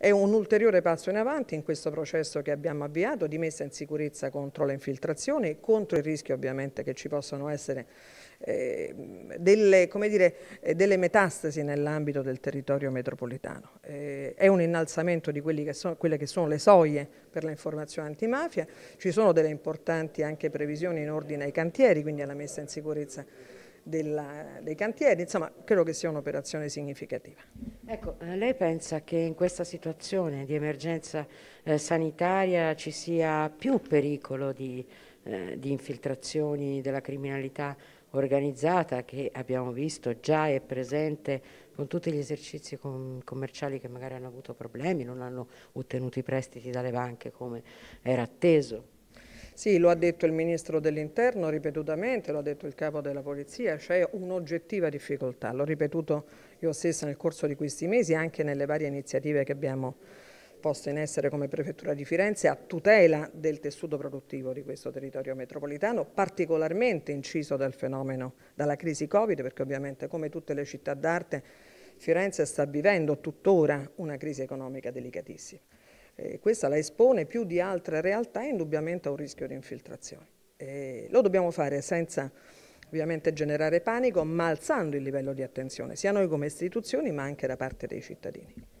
È un ulteriore passo in avanti in questo processo che abbiamo avviato di messa in sicurezza contro le infiltrazioni, contro il rischio ovviamente che ci possano essere ehm, eh, delle, dire, delle, metastasi nell'ambito del territorio metropolitano. Eh, è un innalzamento di che sono, quelle che sono le soglie per l'informazione antimafia, ci sono delle importanti anche previsioni in ordine ai cantieri, quindi alla messa in sicurezza della, dei cantieri, insomma credo che sia un'operazione significativa. Ecco, eh, lei pensa che in questa situazione di emergenza eh, sanitaria ci sia più pericolo di, eh, di, infiltrazioni della criminalità organizzata che abbiamo visto già è presente con tutti gli esercizi com commerciali che magari hanno avuto problemi, non hanno ottenuto i prestiti dalle banche come era atteso? Sì, lo ha detto il Ministro dell'Interno ripetutamente, lo ha detto il Capo della Polizia, c'è cioè un'oggettiva difficoltà, l'ho ripetuto io stessa nel corso di questi mesi anche nelle varie iniziative che abbiamo posto in essere come Prefettura di Firenze a tutela del tessuto produttivo di questo territorio metropolitano, particolarmente inciso dal fenomeno, dalla crisi Covid, perché ovviamente come tutte le città d'arte Firenze sta vivendo tuttora una crisi economica delicatissima eh, questa la espone più di altre realtà indubbiamente a un rischio di infiltrazione. E lo dobbiamo fare senza ovviamente generare panico, ma alzando il livello di attenzione, sia noi come istituzioni ma anche da parte dei cittadini.